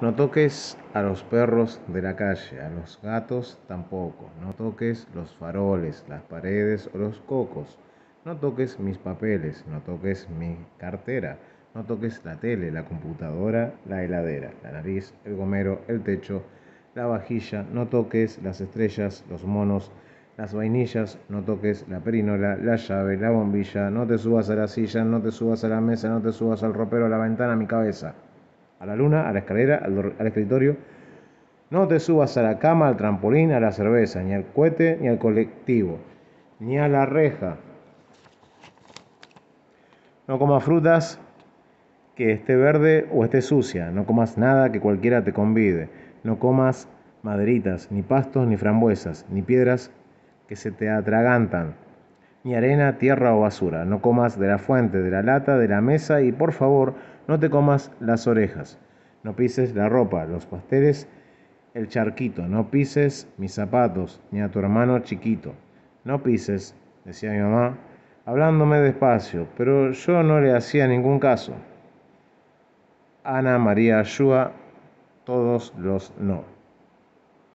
No toques a los perros de la calle, a los gatos tampoco. No toques los faroles, las paredes o los cocos. No toques mis papeles, no toques mi cartera. No toques la tele, la computadora, la heladera, la nariz, el gomero, el techo, la vajilla. No toques las estrellas, los monos, las vainillas. No toques la perinola, la llave, la bombilla. No te subas a la silla, no te subas a la mesa, no te subas al ropero, a la ventana, a mi cabeza a la luna, a la escalera, al, escritorio. No te subas a la cama, al trampolín, a la cerveza, ni al cohete, ni al colectivo, ni a la reja. No comas frutas que esté verde o esté sucia. No comas nada que cualquiera te convide. No comas maderitas, ni pastos, ni frambuesas, ni piedras que se te atragantan, ni arena, tierra o basura. No comas de la fuente, de la lata, de la mesa y por favor no te comas las orejas, no pises la ropa, los pasteles, el charquito, no pises mis zapatos, ni a tu hermano chiquito. No pises, decía mi mamá, hablándome despacio, pero yo no le hacía ningún caso. Ana María Ayúa, todos los no.